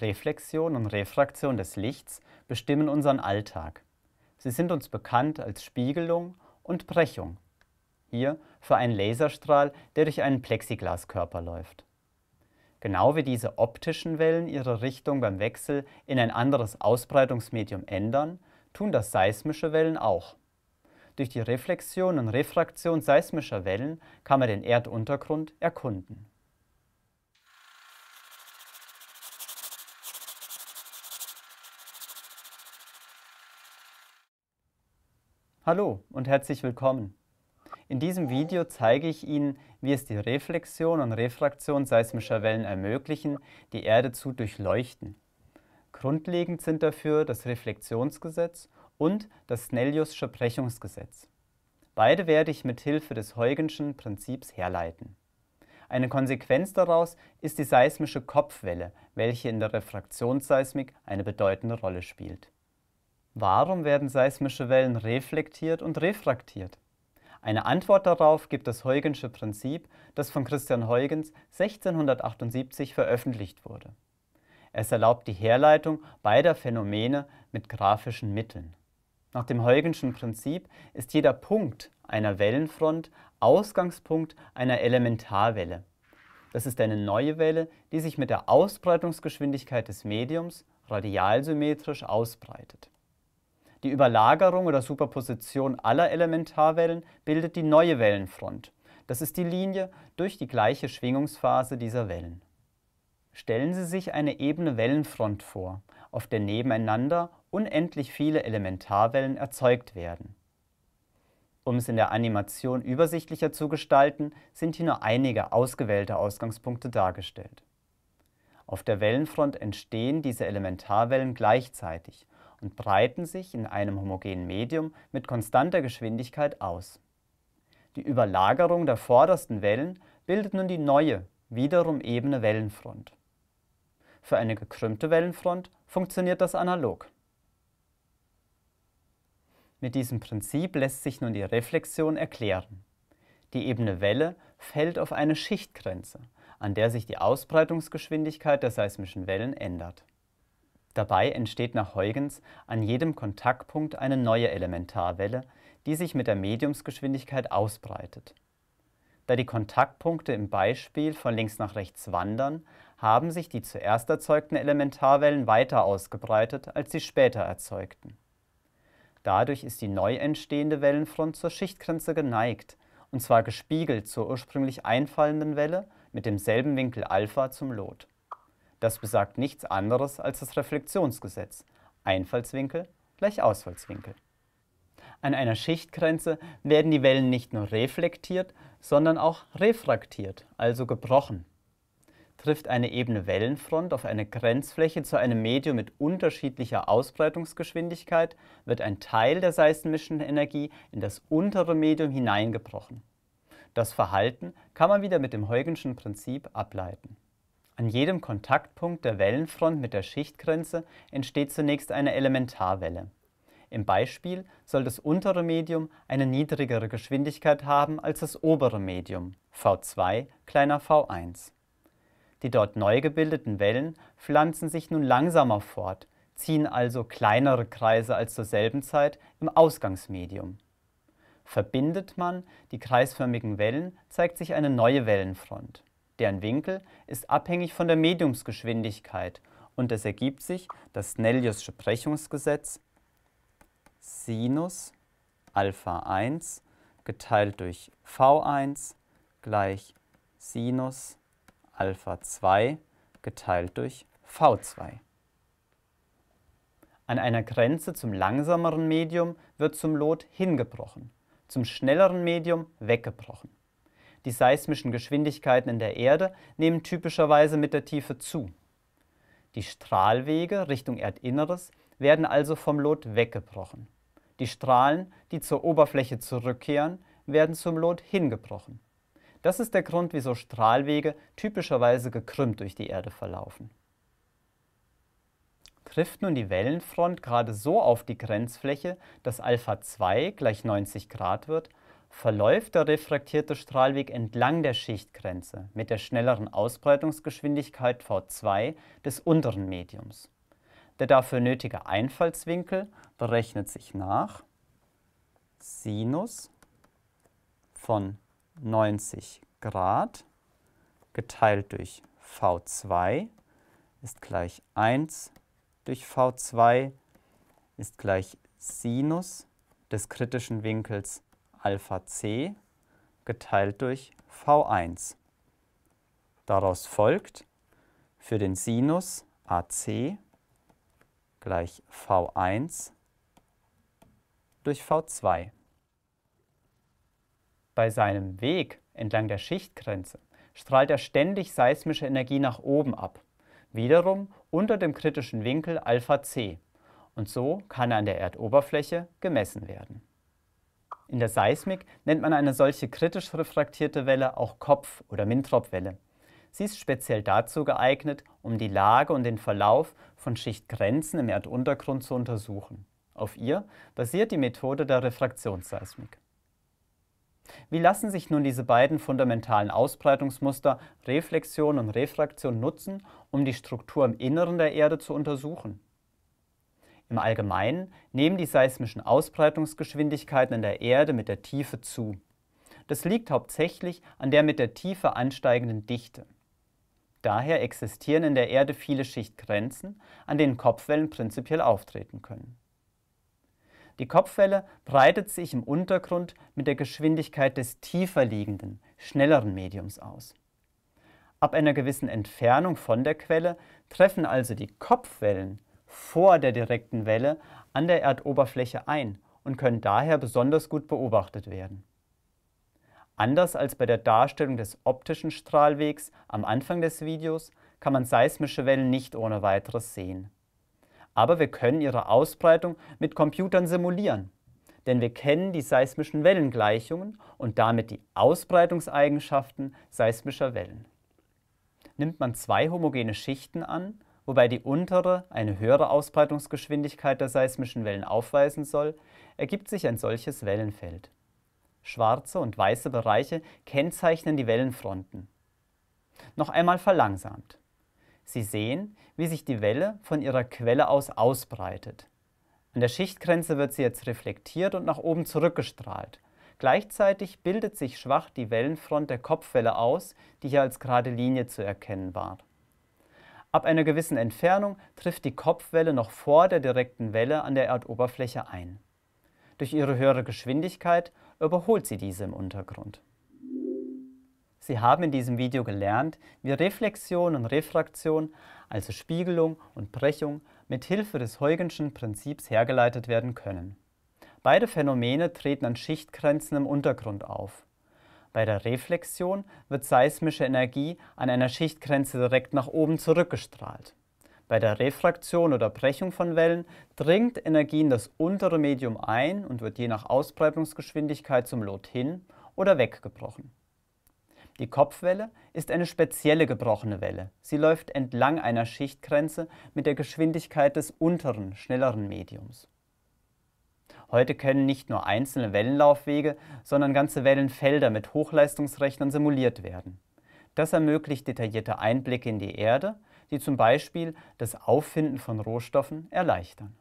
Reflexion und Refraktion des Lichts bestimmen unseren Alltag. Sie sind uns bekannt als Spiegelung und Brechung. Hier für einen Laserstrahl, der durch einen Plexiglaskörper läuft. Genau wie diese optischen Wellen ihre Richtung beim Wechsel in ein anderes Ausbreitungsmedium ändern, tun das seismische Wellen auch. Durch die Reflexion und Refraktion seismischer Wellen kann man den Erduntergrund erkunden. Hallo und herzlich willkommen. In diesem Video zeige ich Ihnen, wie es die Reflexion und Refraktion seismischer Wellen ermöglichen, die Erde zu durchleuchten. Grundlegend sind dafür das Reflexionsgesetz und das Snellius'sche Brechungsgesetz. Beide werde ich mit Hilfe des Huygenschen Prinzips herleiten. Eine Konsequenz daraus ist die seismische Kopfwelle, welche in der Refraktionsseismik eine bedeutende Rolle spielt. Warum werden seismische Wellen reflektiert und refraktiert? Eine Antwort darauf gibt das Huygensche Prinzip, das von Christian Huygens 1678 veröffentlicht wurde. Es erlaubt die Herleitung beider Phänomene mit grafischen Mitteln. Nach dem Huygenschen Prinzip ist jeder Punkt einer Wellenfront Ausgangspunkt einer Elementarwelle. Das ist eine neue Welle, die sich mit der Ausbreitungsgeschwindigkeit des Mediums radialsymmetrisch ausbreitet. Die Überlagerung oder Superposition aller Elementarwellen bildet die neue Wellenfront. Das ist die Linie durch die gleiche Schwingungsphase dieser Wellen. Stellen Sie sich eine ebene Wellenfront vor, auf der nebeneinander unendlich viele Elementarwellen erzeugt werden. Um es in der Animation übersichtlicher zu gestalten, sind hier nur einige ausgewählte Ausgangspunkte dargestellt. Auf der Wellenfront entstehen diese Elementarwellen gleichzeitig und breiten sich in einem homogenen Medium mit konstanter Geschwindigkeit aus. Die Überlagerung der vordersten Wellen bildet nun die neue, wiederum ebene Wellenfront. Für eine gekrümmte Wellenfront funktioniert das analog. Mit diesem Prinzip lässt sich nun die Reflexion erklären. Die ebene Welle fällt auf eine Schichtgrenze, an der sich die Ausbreitungsgeschwindigkeit der seismischen Wellen ändert. Dabei entsteht nach Huygens an jedem Kontaktpunkt eine neue Elementarwelle, die sich mit der Mediumsgeschwindigkeit ausbreitet. Da die Kontaktpunkte im Beispiel von links nach rechts wandern, haben sich die zuerst erzeugten Elementarwellen weiter ausgebreitet als die später erzeugten. Dadurch ist die neu entstehende Wellenfront zur Schichtgrenze geneigt, und zwar gespiegelt zur ursprünglich einfallenden Welle mit demselben Winkel α zum Lot. Das besagt nichts anderes als das Reflexionsgesetz. Einfallswinkel gleich Ausfallswinkel. An einer Schichtgrenze werden die Wellen nicht nur reflektiert, sondern auch refraktiert, also gebrochen. Trifft eine ebene Wellenfront auf eine Grenzfläche zu einem Medium mit unterschiedlicher Ausbreitungsgeschwindigkeit, wird ein Teil der seismischen Energie in das untere Medium hineingebrochen. Das Verhalten kann man wieder mit dem Heugenschen Prinzip ableiten. An jedem Kontaktpunkt der Wellenfront mit der Schichtgrenze entsteht zunächst eine Elementarwelle. Im Beispiel soll das untere Medium eine niedrigere Geschwindigkeit haben als das obere Medium, v2 kleiner v1. Die dort neu gebildeten Wellen pflanzen sich nun langsamer fort, ziehen also kleinere Kreise als zur selben Zeit im Ausgangsmedium. Verbindet man die kreisförmigen Wellen, zeigt sich eine neue Wellenfront. Deren Winkel ist abhängig von der Mediumsgeschwindigkeit und es ergibt sich das Snellius'sche Brechungsgesetz Sinus Alpha 1 geteilt durch V1 gleich Sinus Alpha 2 geteilt durch V2. An einer Grenze zum langsameren Medium wird zum Lot hingebrochen, zum schnelleren Medium weggebrochen. Die seismischen Geschwindigkeiten in der Erde nehmen typischerweise mit der Tiefe zu. Die Strahlwege Richtung Erdinneres werden also vom Lot weggebrochen. Die Strahlen, die zur Oberfläche zurückkehren, werden zum Lot hingebrochen. Das ist der Grund, wieso Strahlwege typischerweise gekrümmt durch die Erde verlaufen. Trifft nun die Wellenfront gerade so auf die Grenzfläche, dass Alpha 2 gleich 90 Grad wird, verläuft der refraktierte Strahlweg entlang der Schichtgrenze mit der schnelleren Ausbreitungsgeschwindigkeit v2 des unteren Mediums. Der dafür nötige Einfallswinkel berechnet sich nach Sinus von 90 Grad geteilt durch v2 ist gleich 1 durch v2 ist gleich Sinus des kritischen Winkels Alpha c geteilt durch V1. Daraus folgt für den Sinus AC gleich V1 durch V2. Bei seinem Weg entlang der Schichtgrenze strahlt er ständig seismische Energie nach oben ab, wiederum unter dem kritischen Winkel Alpha C, und so kann er an der Erdoberfläche gemessen werden. In der Seismik nennt man eine solche kritisch refraktierte Welle auch Kopf- oder Mintrop-Welle. Sie ist speziell dazu geeignet, um die Lage und den Verlauf von Schichtgrenzen im Erduntergrund zu untersuchen. Auf ihr basiert die Methode der Refraktionsseismik. Wie lassen sich nun diese beiden fundamentalen Ausbreitungsmuster Reflexion und Refraktion nutzen, um die Struktur im Inneren der Erde zu untersuchen? Im Allgemeinen nehmen die seismischen Ausbreitungsgeschwindigkeiten in der Erde mit der Tiefe zu. Das liegt hauptsächlich an der mit der Tiefe ansteigenden Dichte. Daher existieren in der Erde viele Schichtgrenzen, an denen Kopfwellen prinzipiell auftreten können. Die Kopfwelle breitet sich im Untergrund mit der Geschwindigkeit des tiefer liegenden, schnelleren Mediums aus. Ab einer gewissen Entfernung von der Quelle treffen also die Kopfwellen vor der direkten Welle an der Erdoberfläche ein und können daher besonders gut beobachtet werden. Anders als bei der Darstellung des optischen Strahlwegs am Anfang des Videos kann man seismische Wellen nicht ohne weiteres sehen. Aber wir können ihre Ausbreitung mit Computern simulieren, denn wir kennen die seismischen Wellengleichungen und damit die Ausbreitungseigenschaften seismischer Wellen. Nimmt man zwei homogene Schichten an, wobei die untere eine höhere Ausbreitungsgeschwindigkeit der seismischen Wellen aufweisen soll, ergibt sich ein solches Wellenfeld. Schwarze und weiße Bereiche kennzeichnen die Wellenfronten. Noch einmal verlangsamt. Sie sehen, wie sich die Welle von ihrer Quelle aus ausbreitet. An der Schichtgrenze wird sie jetzt reflektiert und nach oben zurückgestrahlt. Gleichzeitig bildet sich schwach die Wellenfront der Kopfwelle aus, die hier als gerade Linie zu erkennen war. Ab einer gewissen Entfernung trifft die Kopfwelle noch vor der direkten Welle an der Erdoberfläche ein. Durch ihre höhere Geschwindigkeit überholt sie diese im Untergrund. Sie haben in diesem Video gelernt, wie Reflexion und Refraktion, also Spiegelung und Brechung, mit Hilfe des Huygenschen Prinzips hergeleitet werden können. Beide Phänomene treten an Schichtgrenzen im Untergrund auf. Bei der Reflexion wird seismische Energie an einer Schichtgrenze direkt nach oben zurückgestrahlt. Bei der Refraktion oder Brechung von Wellen dringt Energie in das untere Medium ein und wird je nach Ausbreitungsgeschwindigkeit zum Lot hin oder weggebrochen. Die Kopfwelle ist eine spezielle gebrochene Welle. Sie läuft entlang einer Schichtgrenze mit der Geschwindigkeit des unteren, schnelleren Mediums. Heute können nicht nur einzelne Wellenlaufwege, sondern ganze Wellenfelder mit Hochleistungsrechnern simuliert werden. Das ermöglicht detaillierte Einblicke in die Erde, die zum Beispiel das Auffinden von Rohstoffen erleichtern.